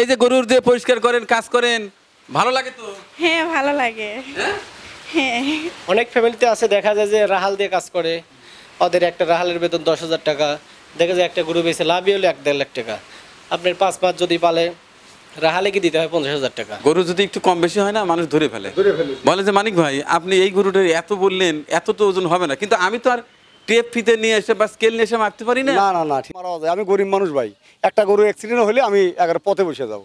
এই যে গরুর যে পরিষ্কার করেন কাজ করেন ভালো লাগে তো হ্যাঁ ভালো লাগে হ্যাঁ? হ্যাঁ। অনেক ফ্যামিলিতে আছে দেখা যায় যে রাহাল দিয়ে কাজ করে ওদের একটা রাহালের বেতন দশ হাজার টাকা দেখা যায় একটা গরু বেছে লাভই হলো এক দেড় লাখ টাকা আপনার পাঁচ পাঁচ যদি পালে রাহালে কি দিতে হয় পঞ্চাশ হাজার টাকা গরু যদি একটু কম বেশি হয় না মানুষ ধরে ফেলে বলে যে মানিক ভাই আপনি এই গরুটার এত বললেন এত তো ওজন হবে না কিন্তু আমি তো আর টেপ ফিতে নিয়ে এসে বা স্কেল নিয়ে এসে মারতে পারি না না না মারা যায় আমি গরিব মানুষ ভাই একটা গরু অ্যাক্সিডেন্ট হলে আমি একবার পথে বসে যাবো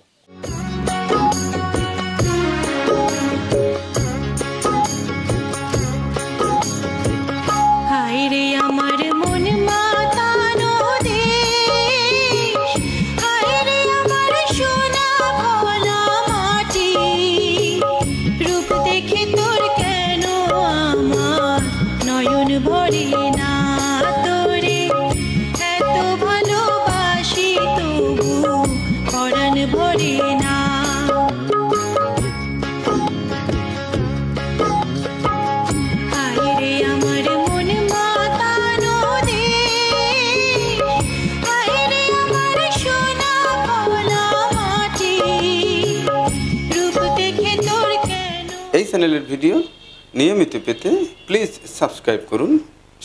নিয়মিত পেতে প্লিজ সাবস্ক্রাইব করুন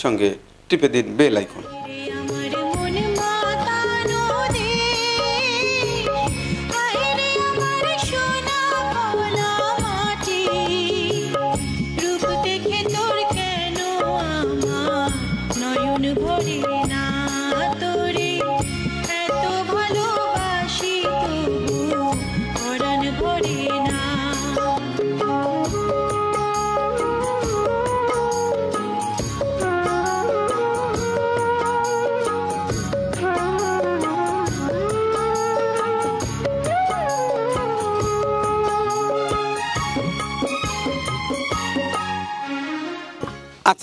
সঙ্গে টিপে দিন বেল আইকন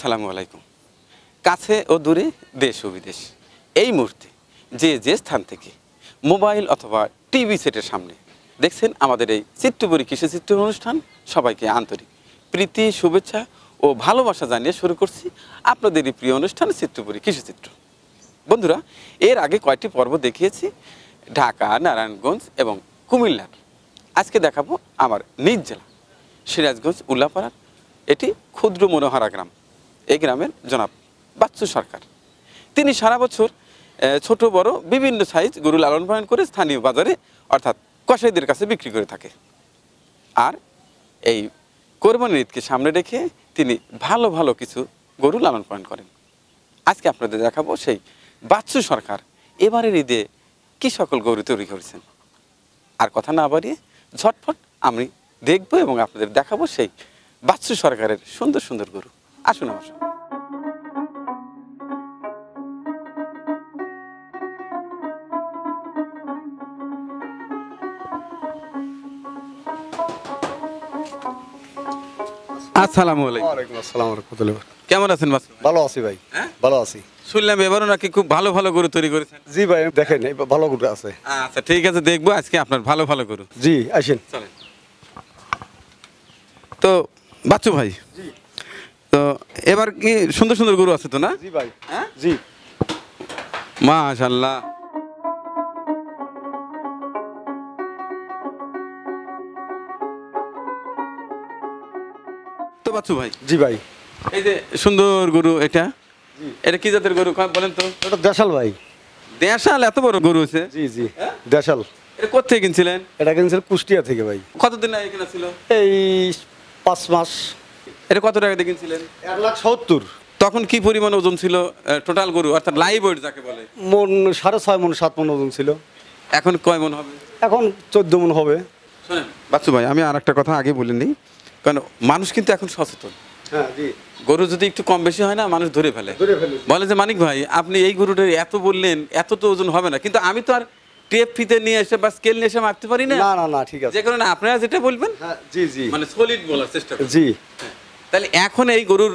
সালামু আলাইকুম কাছে ও দূরে দেশ ও বিদেশ এই মুহূর্তে যে যে স্থান থেকে মোবাইল অথবা টিভি সেটের সামনে দেখছেন আমাদের এই চিত্রপুরী কৃষি চিত্র অনুষ্ঠান সবাইকে আন্তরিক প্রীতি শুভেচ্ছা ও ভালোবাসা জানিয়ে শুরু করছি আপনাদেরই প্রিয় অনুষ্ঠান চিত্রপুরী কৃষিচিত্র বন্ধুরা এর আগে কয়েকটি পর্ব দেখিয়েছি ঢাকা নারায়ণগঞ্জ এবং কুমিল্লার আজকে দেখাবো আমার নিজ জেলা সিরাজগঞ্জ উল্লাপাড়ার এটি ক্ষুদ্র মনোহারা গ্রাম এই গ্রামের জনাব বাচ্চু সরকার তিনি সারা বছর ছোট বড় বিভিন্ন সাইজ গরু লালন পালন করে স্থানীয় বাজারে অর্থাৎ কসাইদের কাছে বিক্রি করে থাকে আর এই কোরবানির ঈদকে সামনে রেখে তিনি ভালো ভালো কিছু গরু লালন পালন করেন আজকে আপনাদের দেখাবো সেই বাচ্চু সরকার এবারের ঈদে কি সকল গরু তৈরি করেছেন আর কথা না বাড়িয়ে ঝটফট আমি দেখবো এবং আপনাদের দেখাবো সেই বাচ্চু সরকারের সুন্দর সুন্দর গরু আসুন আমার সঙ্গে কেমন আছেন ভালো আছি ভাই হ্যাঁ? ভালো আছি শুনলাম এবারও নাকি খুব ভালো ভালো তৈরি করেছেন জি ভাই দেখেন ভালো আছে আচ্ছা ঠিক আছে দেখবো আজকে আপনার ভালো ভালো গরু জি আসেন তো বাচ্চু ভাই তো এবার কি সুন্দর সুন্দর গরু আছে তো না জি ভাই হ্যাঁ জি মাশাল্লাহ তো বাচ্চু ভাই জি ভাই এই যে সুন্দর গরু এটা এটা কি জাতের গরু বলেন তো এটা দেশাল ভাই দেশাল এত বড় গরু আছে জি জি হ্যাঁ? দেশাল এটা কোথা থেকে কিনছিলেন এটা কিনছিলেন কুষ্টিয়া থেকে ভাই কতদিন আগে কিনা ছিল এই পাঁচ মাস এটা কত টাকা দিয়ে এক লাখ সত্তর তখন কি পরিমাণ ওজন ছিল টোটাল গরু অর্থাৎ লাইভ ওয়েট যাকে বলে মন সাড়ে ছয় মন সাত মন ওজন ছিল এখন কয় মন হবে এখন চোদ্দ মন হবে বাচ্চু ভাই আমি আর একটা কথা আগে বলে নিই কারণ মানুষ কিন্তু এখন সচেতন হ্যাঁ গরু যদি একটু কম বেশি হয় না মানুষ ধরে ফেলে বলে যে মানিক ভাই আপনি এই গরুটার এত বললেন এত তো ওজন হবে না কিন্তু আমি তো আর টেপ ফিতে নিয়ে এসে বা স্কেল নিয়ে এসে মারতে পারি না না না ঠিক আছে যে কারণে আপনারা যেটা বলবেন হ্যাঁ, জি জি মানে সলিড বলার চেষ্টা জি হ্যাঁ। তাহলে এখন এই গরুর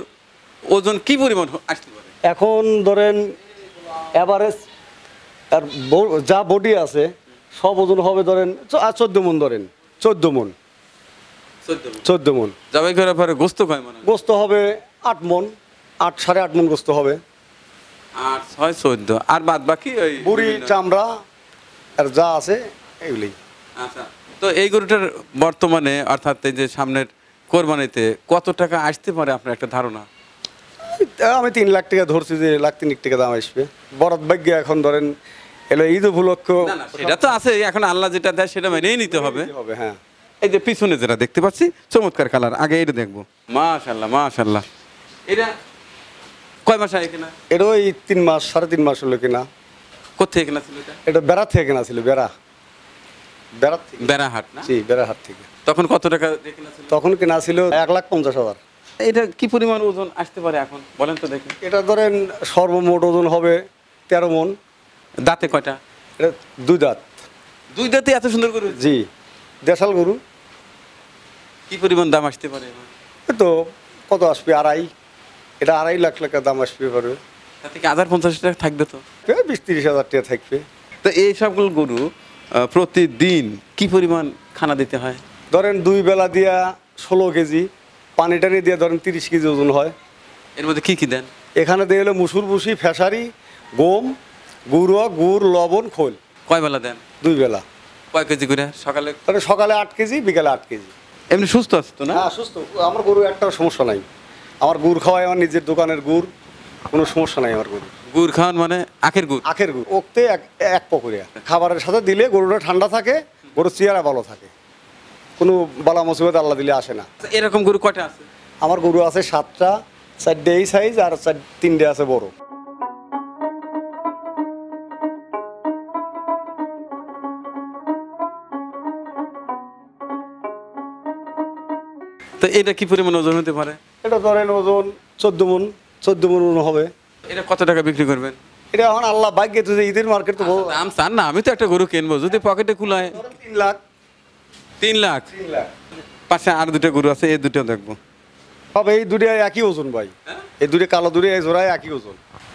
ওজন কি পরিমাণ আসতে পারে এখন ধরেন অ্যাভারেজ আর যা বডি আছে সব ওজন হবে ধরেন আর চোদ্দ মন ধরেন চোদ্দ মন চোদ্দ মন যাবে করার পরে গোস্ত হয় মন গোস্ত হবে আট মন আট সাড়ে আট মন গোস্ত হবে আট ছয় চোদ্দ আর বাদ বাকি ওই বুড়ি চামড়া আর যা আছে এগুলি আচ্ছা তো এই গরুটার বর্তমানে অর্থাৎ এই যে সামনের কোরবানিতে কত টাকা আসতে পারে আপনার একটা ধারণা আমি তিন লাখ টাকা ধরছি যে লাখ তিন টাকা দাম আসবে বরাদ ভাগ্য এখন ধরেন এলো ঈদ উপলক্ষ সেটা তো আছে এখন আল্লাহ যেটা দেয় সেটা মেনেই নিতে হবে হ্যাঁ এই যে পিছনে যেটা দেখতে পাচ্ছি চমৎকার কালার আগে এটা দেখবো মাশাল্লাহ মাশাল্লাহ এটা কয় মাস আগে কিনা এটা ওই তিন মাস সাড়ে তিন মাস হলো কিনা কোথেকে কিনা ছিল এটা বেড়া থেকে কিনা ছিল বেড়া বেড়ার বেড়াহাট জি বেড়াহাট থেকে তখন কত টাকা তখন কেনা ছিল এক লাখ পঞ্চাশ হাজার এটা কি পরিমাণ ওজন আসতে পারে এখন বলেন তো দেখি এটা ধরেন সর্বমোট ওজন হবে তেরো মন দাঁতে কয়টা এটা দুই দাঁত দুই দাঁতে এত সুন্দর গরু জি দেশাল গরু কি পরিমাণ দাম আসতে পারে তো কত আসবে আড়াই এটা আড়াই লাখ টাকা দাম আসবে পারবে তাতে কি হাজার পঞ্চাশ টাকা থাকবে তো বিশ তিরিশ হাজার টাকা থাকবে তো এইসবগুলো গরু প্রতিদিন কি পরিমাণ খানা দিতে হয় ধরেন দুই বেলা দিয়া ষোলো কেজি পানি টানি দিয়ে ধরেন তিরিশ কেজি ওজন হয় এর মধ্যে কী কী দেন এখানে দিয়ে হলো মুসুর ভুসি ফেসারি গম গুঁড়ো গুড় লবণ খোল কয় বেলা দেন দুই বেলা কয় কেজি করে সকালে ধরেন সকালে আট কেজি বিকালে আট কেজি এমনি সুস্থ আছে তো না হ্যাঁ, সুস্থ আমার গরু একটা সমস্যা নাই আমার গুড় খাওয়ায় আমার নিজের দোকানের গুড় কোনো সমস্যা নাই আমার গরুর গুড় খান মানে আখের গুড় আখের গুড় ওখতে এক এক পকরিয়া খাবারের সাথে দিলে গরুটা ঠান্ডা থাকে গরুর চেহারা ভালো থাকে কোনো বালা মুসিবত আল্লাহ দিলে আসে না আচ্ছা, এরকম গরু কটা আছে আমার গরু আছে সাতটা চারটে এই সাইজ আর চার তিনটে আছে বড় তো এটা কি পরিমাণ ওজন হতে পারে এটা ধরেন ওজন চোদ্দ মন চোদ্দ মন হবে এটা কত টাকা বিক্রি করবেন এটা এখন আল্লাহ ভাগ্যে তো ঈদের মার্কেট তো দাম চান না আমি তো একটা গরু কিনবো যদি পকেটে কুলায় তিন লাখ তিন লাখ পাশে আর দুটো গরু আছে এই দুটো দেখবো সব এই দুটো একই ওজন ভাই হ্যাঁ? এই দুটো কালো দুটো এই জোড়ায় একই ওজন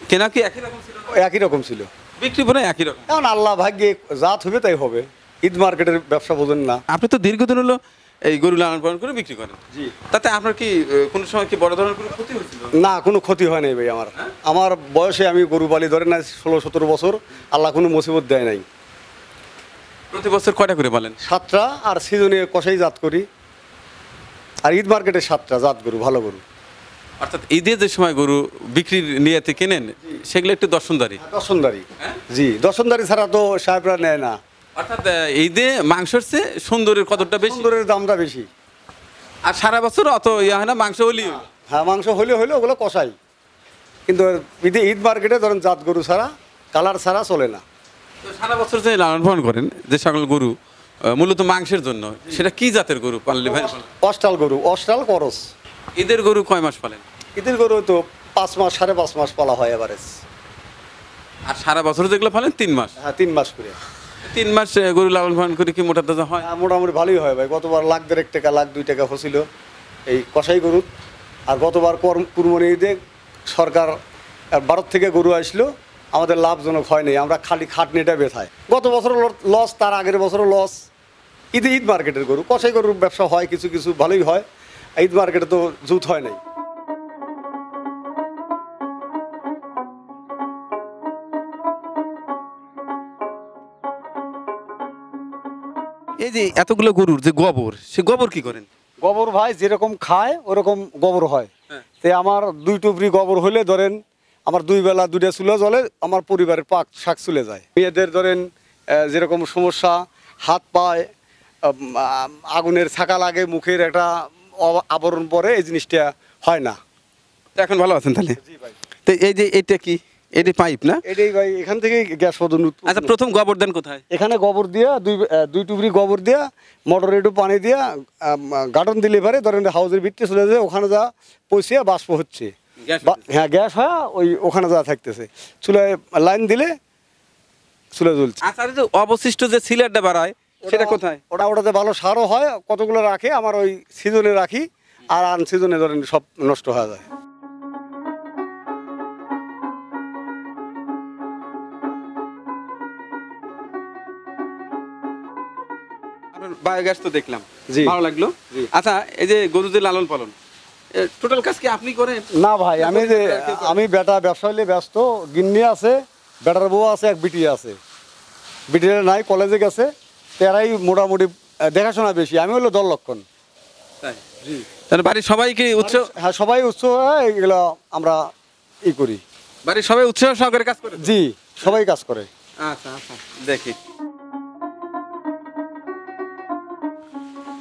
কেনা কি একই রকম ছিল একই রকম ছিল বিক্রি করে একই রকম এখন আল্লাহ ভাগ্যে জাত হবে তাই হবে ঈদ মার্কেটের ব্যবসা বোঝেন না আপনি তো দীর্ঘদিন হলো এই গরু লালন পালন করে বিক্রি করেন তাতে আপনার কি কোনো সময় কি বড় ধরনের কোনো ক্ষতি হয়েছিল না কোনো ক্ষতি হয় নাই ভাই আমার হ্যাঁ? আমার বয়সে আমি গরু পালি ধরে না ষোলো সতেরো বছর আল্লাহ কোনো মুসিবত দেয় নাই প্রতি বছর কয়টা করে পালেন সাতটা আর সিজনে কষাই জাত করি আর ঈদ মার্কেটে সাতটা জাত গরু ভালো গরু অর্থাৎ ঈদের যে সময় গরু বিক্রি নিয়েতে কেনেন সেগুলো একটু দর্শনদারি হ্যাঁ, দর্শনদারি হ্যাঁ? জি দর্শনদারি ছাড়া তো সাহেবরা নেয় না অর্থাৎ ঈদে মাংসর চেয়ে সুন্দরের কতটা বেশি সুন্দরের দামটা বেশি আর সারা বছর অত ইয়ে হয় না মাংস হলি হ্যাঁ মাংস হলে হলে ওগুলো কষাই কিন্তু ঈদে ঈদ মার্কেটে ধরেন জাত গরু ছাড়া কালার ছাড়া চলে না সারা বছর যে লালন পালন করেন যে সকল গরু মূলত মাংসের জন্য সেটা কি জাতের গরু পাললে ভাই অস্টাল গরু অস্টাল করস ঈদের গরু কয় মাস পালেন ঈদের গরু তো পাঁচ মাস সাড়ে পাঁচ মাস পালা হয় এবারে আর সারা বছর যেগুলো পালেন তিন মাস হ্যাঁ তিন মাস করে তিন মাস গরু লালন পালন করে কি মোটা তাজা হয় হ্যাঁ, মোটামুটি ভালোই হয় ভাই গতবার লাখ এক টাকা লাখ দুই টাকা হচ্ছিল এই কষাই গরু আর গতবার কুরমনি ঈদে সরকার ভারত থেকে গরু আসলো আমাদের লাভজনক হয়নি আমরা খালি খাটনিটা বেথায় গত বছর লস তার আগের বছরও লস ঈদে ঈদ মার্কেটের গরু কষাই গরুর ব্যবসা হয় কিছু কিছু ভালোই হয় ঈদ মার্কেটে তো জুত হয় নাই এই যে এতগুলো গরুর যে গোবর সে গোবর কি করেন গোবর ভাই যেরকম খায় ওরকম গোবর হয় হ্যাঁ। তো আমার দুই টুবরি গোবর হলে ধরেন আমার দুই বেলা দুইটা চুলে জলে আমার পরিবারের পাক শাক চুলে যায় মেয়েদের ধরেন যেরকম সমস্যা হাত পায় আগুনের ছাকা লাগে মুখের একটা আবরণ পরে এই জিনিসটা হয় না এখন ভালো আছেন তাহলে তো এই যে এটা কি এটি পাইপ না এটাই এখান থেকে গ্যাস পদন আচ্ছা প্রথম গোবর দেন কোথায় এখানে গোবর দিয়া দুই দুই টুকরি গোবর দিয়া মোটর একটু পানি দিয়া গার্ডন দিলে পারে ধরেন হাউসের ভিত্তি চলে যায় ওখানে যা পয়সা বাষ্প হচ্ছে হ্যাঁ গ্যাস হয় ওই ওখানে যা থাকতেছে চুলায় লাইন দিলে চুলে জ্বলছে আচ্ছা যে অবশিষ্ট যে সিলেটটা বাড়ায় সেটা কোথায় ওটা ওটাতে ভালো সারও হয় কতগুলো রাখে আমার ওই সিজনে রাখি আর আন সিজনে ধরেন সব নষ্ট হয়ে যায় বায়োগ্যাস তো দেখলাম ভালো লাগলো আচ্ছা এই যে গরুদের লালন পালন টোটাল কাজ কি আপনি করেন না ভাই আমি যে আমি বেটা ব্যবসা হলে ব্যস্ত গিন্নি আছে বেটার বউ আছে এক বিটি আছে বিটিরা নাই কলেজে গেছে তেরাই মোটামুটি দেখাশোনা বেশি আমি হলো দল লক্ষণ তাহলে বাড়ির সবাইকে উৎস হ্যাঁ সবাই উৎস এগুলো আমরা ই করি বাড়ির সবাই উৎসাহ সহকারে কাজ করে জি সবাই কাজ করে আচ্ছা আচ্ছা দেখি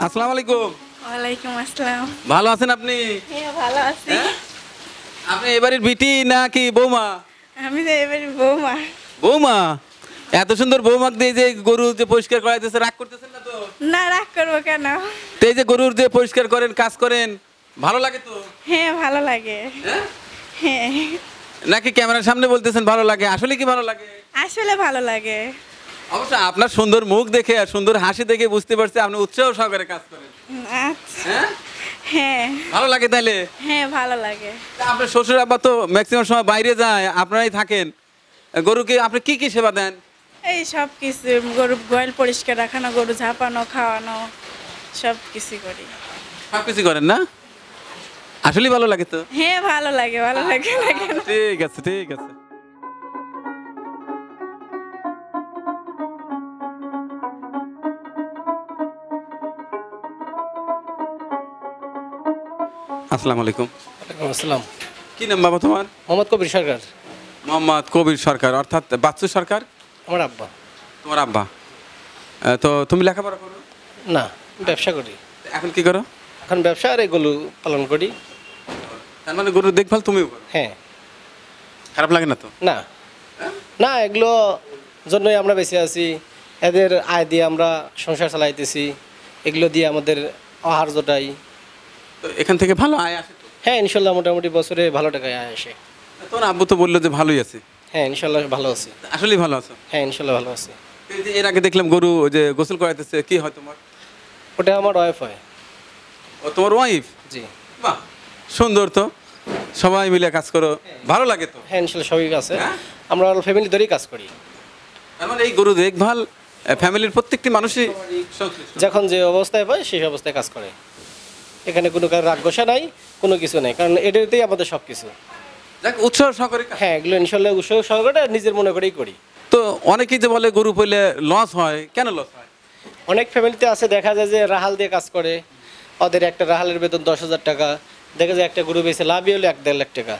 আসসালামু আলাইকুম ওয়ালাইকুম আসসালাম ভালো আছেন আপনি হ্যাঁ ভালো আছি হ্যাঁ? আপনি এবারের বিটি নাকি বৌমা আমি তো এবারে বৌমা বৌমা এত সুন্দর বৌমা দিয়ে যে গরু যে পরিষ্কার করাইতেছে রাগ করতেছেন না তো না রাগ করবো কেন তো এই যে গরুর যে পরিষ্কার করেন কাজ করেন ভালো লাগে তো হ্যাঁ ভালো লাগে হ্যাঁ, হ্যাঁ। নাকি ক্যামেরার সামনে বলতেছেন ভালো লাগে আসলে কি ভালো লাগে আসলে ভালো লাগে অবশ্য আপনার সুন্দর মুখ দেখে আর সুন্দর হাসি দেখে বুঝতে পারছি আপনি উৎসাহ সহকারে কাজ করেন আচ্ছা। হ্যাঁ হ্যাঁ ভালো লাগে হ্যাঁ ভালো লাগে আপনার শ্বশুর আব্বা তো ম্যাক্সিমাম সময় বাইরে যায় আপনারাই থাকেন গরুকে আপনি সেবা দেন এই সব কিছু গোয়াল পরিষ্কার রাখানো গরু খাওয়ানো সব সব করেন না আসলে ভালো লাগে তো হ্যাঁ ভালো লাগে ভালো লাগে ঠিক আছে ঠিক আছে আসসালামু আলাইকুম আসসালাম কি নাম বাবা তোমার মোহাম্মদ কবির সরকার মোহাম্মদ কবির সরকার অর্থাৎ বাচ্চু সরকার আমার আব্বা তোমার আব্বা তো তুমি লেখাপড়া করো না ব্যবসা করি এখন কি করো এখন ব্যবসা আর গরু পালন করি তার মানে গরুর দেখভাল তুমিও করো হ্যাঁ খারাপ লাগে না তো না না এগুলো জন্যই আমরা বেঁচে আছি এদের আয় দিয়ে আমরা সংসার চালাইতেছি এগুলো দিয়ে আমাদের আহার জোটাই এখান থেকে ভালো আয় আসে তো? হ্যাঁ ইনশাল্লাহ মোটামুটি বছরে ভালো টাকা আয় আসে তখন আব্বু তো বললো যে ভালোই আছে হ্যাঁ ইনশাল্লাহ ভালো আছি আসলেই ভালো আছে হ্যাঁ ইনশাল্লাহ ভালো আছি এই যে এর আগে দেখলাম গরু ওই যে গোসল করাইতেছে কি হয় তোমার ওটা আমার ওয়াইফ হয় ও তোমার ওয়াইফ জি বাহ সুন্দর তো সবাই মিলে কাজ করো ভালো লাগে তো হ্যাঁ ইনশাল্লাহ সবই আছে হ্যাঁ? আমরা ফ্যামিলি ধরেই কাজ করি মানে এই গরু দেখভাল ফ্যামিলির প্রত্যেকটি মানুষই যখন যে অবস্থায় পায় সেই অবস্থায় কাজ করে এখানে কোনো রাগ ঘোষা নাই কোনো কিছু নাই কারণ এটাতেই আমাদের সব কিছু যাক উৎসাহ সহকারে হ্যাঁ এগুলো ইনশাল্লাহ উৎসব সহকারে নিজের মনে করেই করি তো অনেকেই যে বলে গরু পইলে লস হয় কেন লস হয় অনেক ফ্যামিলিতে আছে দেখা যায় যে রাহাল দিয়ে কাজ করে ওদের একটা রাহালের বেতন দশ হাজার টাকা দেখা যায় একটা গরু বেছে লাভই হলে এক দেড় লাখ টাকা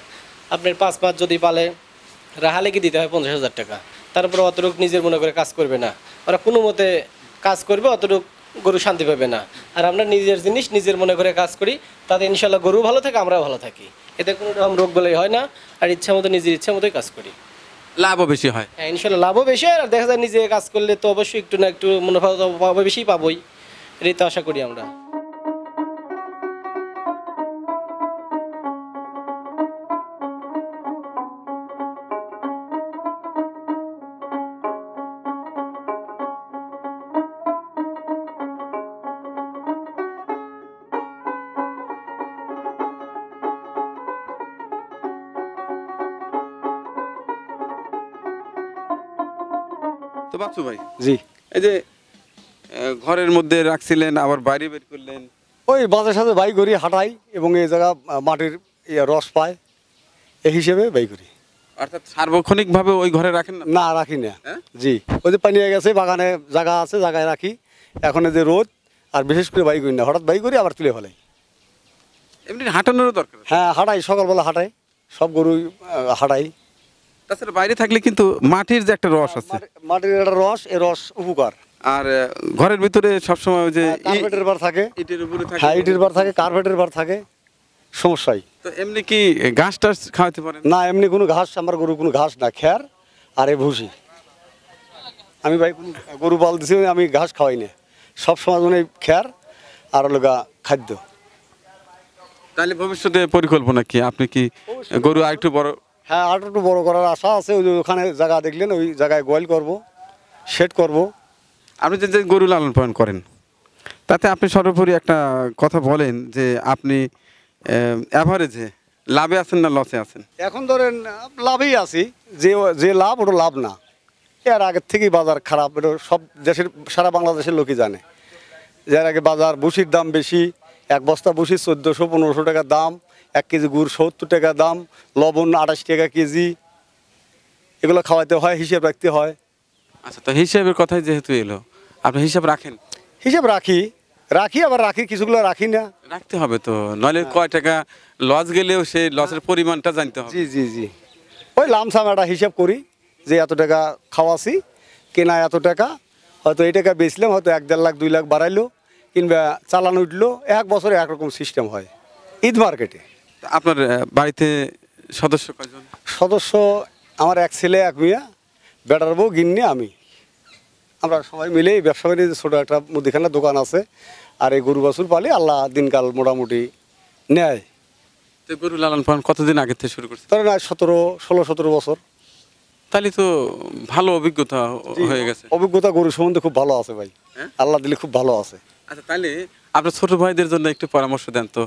আপনার পাঁচ পাঁচ যদি পালে রাহালে কি দিতে হয় পঞ্চাশ হাজার টাকা তারপর অতটুক নিজের মনে করে কাজ করবে না ওরা কোনো মতে কাজ করবে অতটুক গরু শান্তি পাবে না আর আমরা নিজের জিনিস নিজের মনে করে কাজ করি তাতে ইনশাল্লাহ গরু ভালো থাকে আমরাও ভালো থাকি এতে কোনো রকম রোগ বলেই হয় না আর ইচ্ছা মতো নিজের ইচ্ছা মতোই কাজ করি লাভও বেশি হয় হ্যাঁ ইনশাল্লাহ লাভও বেশি হয় আর দেখা যায় নিজে কাজ করলে তো অবশ্যই একটু না একটু মুনাফা তো বেশি পাবোই তো আশা করি আমরা তো বাচ্চু ভাই জি এই যে ঘরের মধ্যে রাখছিলেন আবার বাইরে বের করলেন ওই বাজার সাথে বাই করি হাঁটাই এবং এই জায়গা মাটির ইয়ে রস পায় এই হিসেবে বাই করি অর্থাৎ সার্বক্ষণিকভাবে ওই ঘরে রাখেন না রাখি না হ্যাঁ? জি ওই যে পানিয়ে গেছে বাগানে জায়গা আছে জায়গায় রাখি এখন যে রোদ আর বিশেষ করে বাই করি না হঠাৎ বাই করি আবার তুলে ফেলাই এমনি হাঁটানোরও দরকার হ্যাঁ হাঁটাই সকালবেলা হাঁটাই সব গরু হাঁটাই তাছাড়া বাইরে থাকলে কিন্তু মাটির যে একটা হ্যাঁ, রস আছে মাটির একটা রস এ রস উপকার আর ঘরের ভিতরে সবসময় যে কার্পেটের হ্যাঁ, বার থাকে ইটের উপরে থাকে হ্যাঁ ইটের বার থাকে কার্পেটের বার থাকে সমস্যাই তো এমনি কি ঘাস টাস খাওয়াতে পারেন না এমনি কোনো ঘাস আমার গরু কোনো ঘাস না খ্যার আর এ ভুসি আমি ভাই কোনো গরু পাল দিছি আমি ঘাস খাওয়াই না সবসময় মানে খ্যার আর লগা খাদ্য তাহলে ভবিষ্যতে পরিকল্পনা কি আপনি কি গরু আরেকটু বড় হ্যাঁ আর একটু বড় করার আশা আছে ওই ওখানে জায়গা দেখলেন ওই জায়গায় গোয়াল করব শেড করব আপনি যে গরু লালন পালন করেন তাতে আপনি সর্বোপরি একটা কথা বলেন যে আপনি অ্যাভারেজে লাভে আছেন না লসে আছেন এখন ধরেন লাভেই আছি যে যে লাভ ওটা লাভ না এর আগের থেকেই বাজার খারাপ এটা সব দেশের সারা বাংলাদেশের লোকই জানে যার আগে বাজার বুসির দাম বেশি এক বস্তা বুসির চোদ্দোশো পনেরোশো টাকার দাম এক কেজি গুড় সত্তর টাকা দাম লবণ আঠাশ টাকা কেজি এগুলো খাওয়াতে হয় হিসেব রাখতে হয় আচ্ছা তো হিসেবের কথাই যেহেতু এলো আপনি হিসাব রাখেন হিসাব রাখি রাখি আবার রাখি কিছুগুলো রাখি না রাখতে হবে তো নইলে কয় টাকা লস গেলেও সেই লসের পরিমাণটা জানতে হবে জি জি জি ওই লামসাম একটা হিসাব করি যে এত টাকা খাওয়াছি কেনা এত টাকা হয়তো এই টাকা বেচলাম হয়তো এক দেড় লাখ দুই লাখ বাড়াইলো কিংবা চালান উঠলো এক বছরে একরকম সিস্টেম হয় ঈদ মার্কেটে আপনার বাড়িতে সদস্য সদস্য আমার এক ছেলে এক মেয়া বেটার বউ গিন্নি আমি আমরা সবাই মিলে এই ব্যবসা বাণিজ্য ছোটো একটা মুদিখানা দোকান আছে আর এই গরু বাছুর পালি আল্লাহ দিনকাল মোটামুটি নেয় গরু লালন পালন কতদিন আগে থেকে শুরু করছে তাহলে নয় সতেরো ষোলো সতেরো বছর তাহলে তো ভালো অভিজ্ঞতা হয়ে গেছে অভিজ্ঞতা গরু সম্বন্ধে খুব ভালো আছে ভাই হ্যাঁ? আল্লাহ দিলে খুব ভালো আছে আচ্ছা তাহলে আপনার ছোট ভাইদের জন্য একটু পরামর্শ দেন তো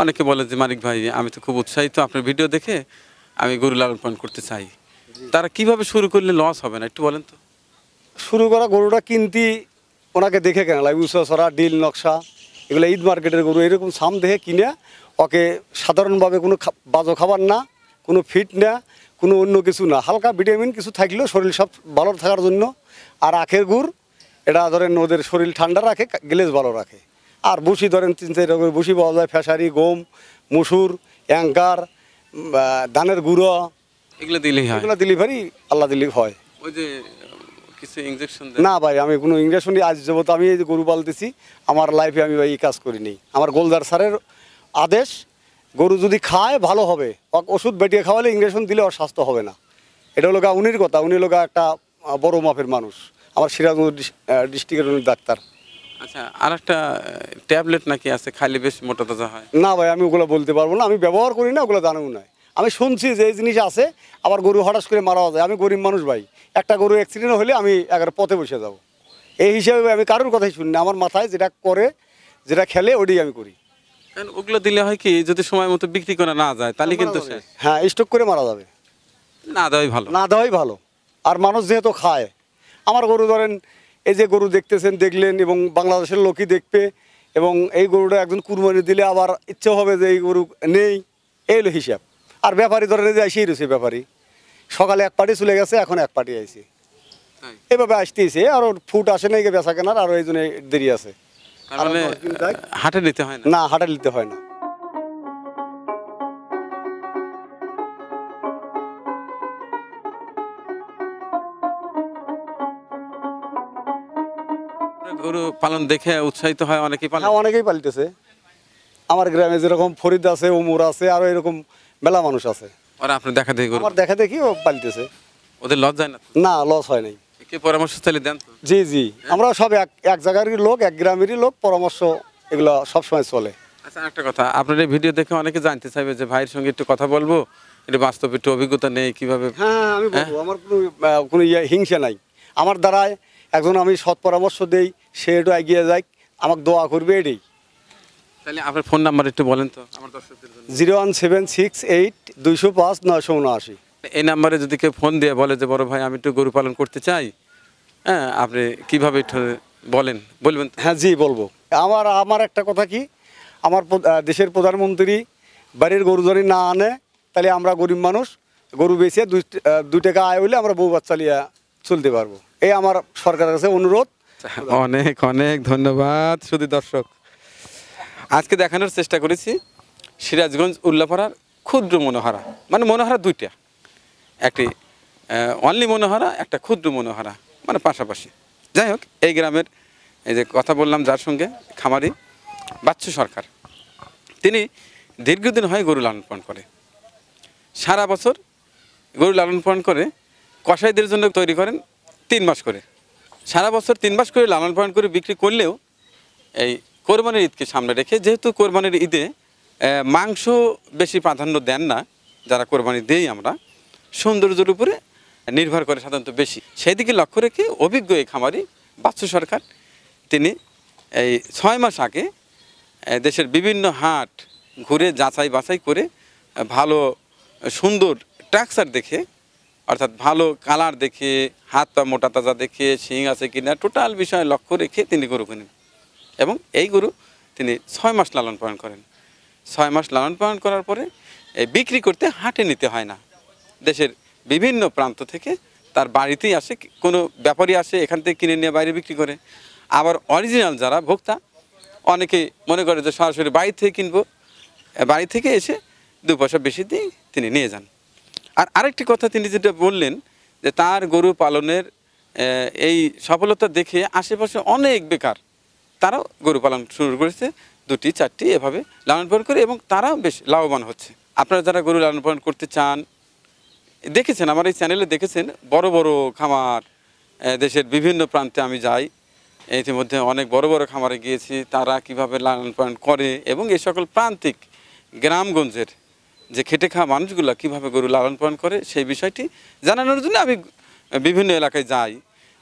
অনেকে বলে যে মানিক ভাই আমি তো খুব উৎসাহিত আপনার ভিডিও দেখে আমি গরু লালন পালন করতে চাই তারা কিভাবে শুরু করলে লস হবে না একটু বলেন তো শুরু করা গরুটা কিনতি ওনাকে দেখে কেন লাগে উষা ডিল নকশা এগুলো ঈদ মার্কেটের গরু এরকম সাম দেখে কিনে ওকে সাধারণভাবে কোনো বাজো খাবার না কোনো ফিট না কোনো অন্য কিছু না হালকা ভিটামিন কিছু থাকলেও শরীর সব ভালো থাকার জন্য আর আখের গুড় এটা ধরেন ওদের শরীর ঠান্ডা রাখে গ্লেজ ভালো রাখে আর বুসি ধরেন তিন চার রকমের বুসি পাওয়া যায় ফেসারি গম মুসুর অ্যাঙ্কার ধানের গুঁড়ো এগুলো দিলেই হয় এগুলো ডেলিভারি আল্লাহ দিলেই হয় ওই যে কিছু ইঞ্জেকশন না ভাই আমি কোনো নিয়ে আজ তো আমি এই গরু পালতেছি আমার লাইফে আমি ভাই এই কাজ করিনি আমার গোলদার স্যারের আদেশ গরু যদি খায় ভালো হবে ওষুধ বেটিয়ে খাওয়ালে ইঞ্জেকশন দিলে ওর স্বাস্থ্য হবে না এটা হলো গা উনির কথা উনি লোকা একটা বড় মাপের মানুষ আবার সিরাজগঞ্জ ডিস্ট্রিক্টের উনি ডাক্তার আচ্ছা আর একটা ট্যাবলেট নাকি আছে খালি বেশ মোটা তাজা হয় না ভাই আমি ওগুলো বলতে পারবো না আমি ব্যবহার করি না ওগুলো জানেও নয় আমি শুনছি যে এই জিনিস আছে আবার গরু হঠাৎ করে মারা যায় আমি গরিব মানুষ ভাই একটা গরু অ্যাক্সিডেন্ট হলে আমি একবার পথে বসে যাব। এই হিসাবে আমি কারোর কথাই শুনি না আমার মাথায় যেটা করে যেটা খেলে ওটাই আমি করি কারণ ওগুলো দিলে হয় কি যদি সময় মতো বিক্রি করে না যায় তাহলে কিন্তু হ্যাঁ স্টক করে মারা যাবে না দেওয়াই ভালো না দেওয়াই ভালো আর মানুষ যেহেতু খায় আমার গরু ধরেন এই যে গরু দেখতেছেন দেখলেন এবং বাংলাদেশের লোকই দেখবে এবং এই গরুটা একজন কুরবানি দিলে আবার ইচ্ছে হবে যে এই গরু নেই এই হলো হিসাব আর ব্যাপারী ধরেন যে আইসেই রয়েছে ব্যাপারী সকালে এক পার্টি চলে গেছে এখন এক পার্টি আইসি এভাবে আসতেছে আর ফুট আসে না বেচা কেনার আর ওই জন্য দেরি আছে মানে, হাটে নিতে হয় না হাটে নিতে হয় না গরু পালন দেখে উৎসাহিত হয় অনেকেই পালন হ্যাঁ, অনেকেই পালিতেছে আমার গ্রামে যেরকম ফরিদ আছে উমর আছে আরো এরকম মেলা মানুষ আছে আর আপনার দেখা দেখি আমার দেখা দেখি পালিতেছে ওদের লস যায় না না লস হয় নাই কে পরামর্শ চালিয়ে দেন জি জি আমরা সব এক এক জায়গার লোক এক গ্রামেরই লোক পরামর্শ এগুলো সবসময় চলে আচ্ছা একটা কথা আপনার এই ভিডিও দেখে অনেকে জানতে চাইবে যে ভাইয়ের সঙ্গে একটু কথা বলবো এটা বাস্তব একটু অভিজ্ঞতা নেই কিভাবে হ্যাঁ আমি হ্যাঁ? বলবো আমার কোনো কোনো ইয়ে হিংসা নাই আমার দ্বারায় একজন আমি সৎ পরামর্শ দেই সে একটু এগিয়ে যায় আমাকে দোয়া করবে এটাই তাহলে আপনার ফোন নাম্বার একটু বলেন তো আমার দর্শকদের জন্য zero one seven six eight দুইশো পাঁচ নয়শো উনআশি এই নাম্বারে যদি কেউ ফোন দিয়ে বলে যে বড় ভাই আমি একটু গরু পালন করতে চাই হ্যাঁ আপনি কীভাবে একটু বলেন বলবেন হ্যাঁ জি বলবো আমার আমার একটা কথা কি আমার দেশের প্রধানমন্ত্রী বাড়ির গরু যদি না আনে তাহলে আমরা গরিব মানুষ গরু বেঁচে দুই টাকা আয় হইলে আমরা বউ বাচ্চা লিয়া চলতে পারবো এই আমার সরকারের কাছে অনুরোধ অনেক অনেক ধন্যবাদ শুধু দর্শক আজকে দেখানোর চেষ্টা করেছি সিরাজগঞ্জ উল্লাপাড়ার ক্ষুদ্র মনোহারা মানে মনোহারা দুইটা একটি অনলি মনোহারা একটা ক্ষুদ্র মনোহারা মানে পাশাপাশি যাই হোক এই গ্রামের এই যে কথা বললাম যার সঙ্গে খামারি বাচ্চু সরকার তিনি দীর্ঘদিন হয় গরু লালন পালন করে সারা বছর গরু লালন পালন করে কষাইদের জন্য তৈরি করেন তিন মাস করে সারা বছর তিন মাস করে লালন পালন করে বিক্রি করলেও এই কোরবানির ঈদকে সামনে রেখে যেহেতু কোরবানির ঈদে মাংস বেশি প্রাধান্য দেন না যারা কোরবানি দেই আমরা সৌন্দর্যের উপরে নির্ভর করে সাধারণত বেশি সেই দিকে লক্ষ্য রেখে অভিজ্ঞ এই খামারি বাচ্চু সরকার তিনি এই ছয় মাস আগে দেশের বিভিন্ন হাট ঘুরে যাচাই বাছাই করে ভালো সুন্দর ট্রাকচার দেখে অর্থাৎ ভালো কালার দেখে হাত পা মোটা তাজা দেখে শিং আছে কিনা টোটাল বিষয়ে লক্ষ্য রেখে তিনি গরু কিনেন এবং এই গরু তিনি ছয় মাস লালন পালন করেন ছয় মাস লালন পালন করার পরে বিক্রি করতে হাটে নিতে হয় না দেশের বিভিন্ন প্রান্ত থেকে তার বাড়িতেই আসে কোনো ব্যাপারী আসে এখান থেকে কিনে নিয়ে বাইরে বিক্রি করে আবার অরিজিনাল যারা ভোক্তা অনেকে মনে করে যে সরাসরি বাড়ি থেকে কিনবো বাড়ি থেকে এসে দু পয়সা বেশি দিয়ে তিনি নিয়ে যান আর আরেকটি কথা তিনি যেটা বললেন যে তার গরু পালনের এই সফলতা দেখে আশেপাশে অনেক বেকার তারাও গরু পালন শুরু করেছে দুটি চারটি এভাবে লালন পালন করে এবং তারাও বেশ লাভবান হচ্ছে আপনারা যারা গরু লালন পালন করতে চান দেখেছেন আমার এই চ্যানেলে দেখেছেন বড় বড় খামার দেশের বিভিন্ন প্রান্তে আমি যাই ইতিমধ্যে অনেক বড় বড় খামারে গিয়েছি তারা কিভাবে লালন পালন করে এবং এই সকল প্রান্তিক গ্রামগঞ্জের যে খেটে খাওয়া মানুষগুলো কীভাবে গরু লালন পালন করে সেই বিষয়টি জানানোর জন্য আমি বিভিন্ন এলাকায় যাই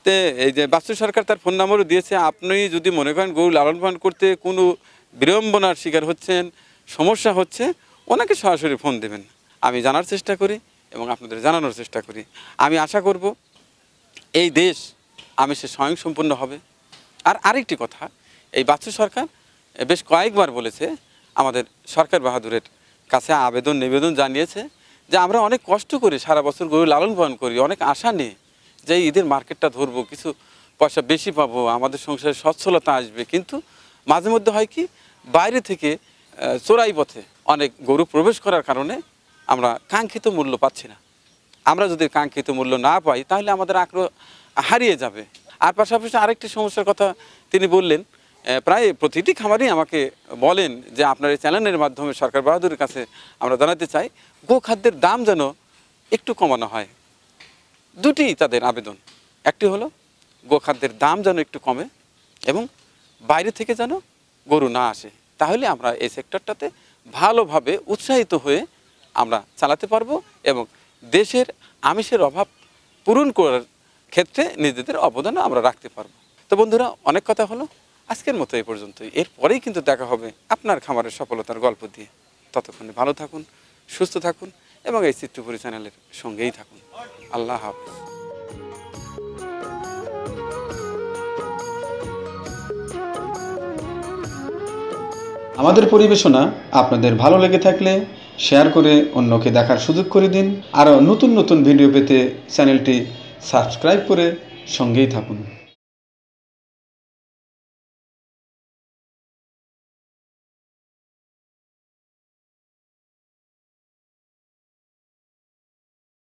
তে এই যে বাস্তু সরকার তার ফোন নম্বরও দিয়েছে আপনি যদি মনে করেন গরু লালন পালন করতে কোনো বিড়ম্বনার শিকার হচ্ছেন সমস্যা হচ্ছে ওনাকে সরাসরি ফোন দেবেন আমি জানার চেষ্টা করি এবং আপনাদের জানানোর চেষ্টা করি আমি আশা করব এই দেশ আমি সে স্বয়ংসম্পূর্ণ হবে আর আরেকটি কথা এই বাচ্চু সরকার বেশ কয়েকবার বলেছে আমাদের সরকার বাহাদুরের কাছে আবেদন নিবেদন জানিয়েছে যে আমরা অনেক কষ্ট করি সারা বছর গরু লালন পালন করি অনেক আশা নিয়ে যে ঈদের মার্কেটটা ধরবো কিছু পয়সা বেশি পাবো আমাদের সংসারে সচ্ছলতা আসবে কিন্তু মাঝে মধ্যে হয় কি বাইরে থেকে চোরাই পথে অনেক গরু প্রবেশ করার কারণে আমরা কাঙ্ক্ষিত মূল্য পাচ্ছি না আমরা যদি কাঙ্ক্ষিত মূল্য না পাই তাহলে আমাদের আগ্রহ হারিয়ে যাবে আর পাশাপাশি আরেকটি সমস্যার কথা তিনি বললেন প্রায় প্রতিটি খামারই আমাকে বলেন যে আপনার এই চ্যানেলের মাধ্যমে সরকার বাহাদুরের কাছে আমরা জানাতে চাই গোখাদ্যের দাম যেন একটু কমানো হয় দুটি তাদের আবেদন একটি হলো গোখাদ্যের দাম যেন একটু কমে এবং বাইরে থেকে যেন গরু না আসে তাহলে আমরা এই সেক্টরটাতে ভালোভাবে উৎসাহিত হয়ে আমরা চালাতে পারবো এবং দেশের আমিষের অভাব পূরণ করার ক্ষেত্রে নিজেদের অবদানও আমরা রাখতে পারবো তো বন্ধুরা অনেক কথা হলো আজকের মতো এ পর্যন্তই এরপরেই কিন্তু দেখা হবে আপনার খামারের সফলতার গল্প দিয়ে ততক্ষণে ভালো থাকুন সুস্থ থাকুন এবং এই চিত্রপুরী চ্যানেলের সঙ্গেই থাকুন আল্লাহ হাফিজ আমাদের পরিবেশনা আপনাদের ভালো লেগে থাকলে শেয়ার করে অন্যকে দেখার সুযোগ করে দিন আরও নতুন নতুন ভিডিও পেতে চ্যানেলটি সাবস্ক্রাইব করে সঙ্গেই থাকুন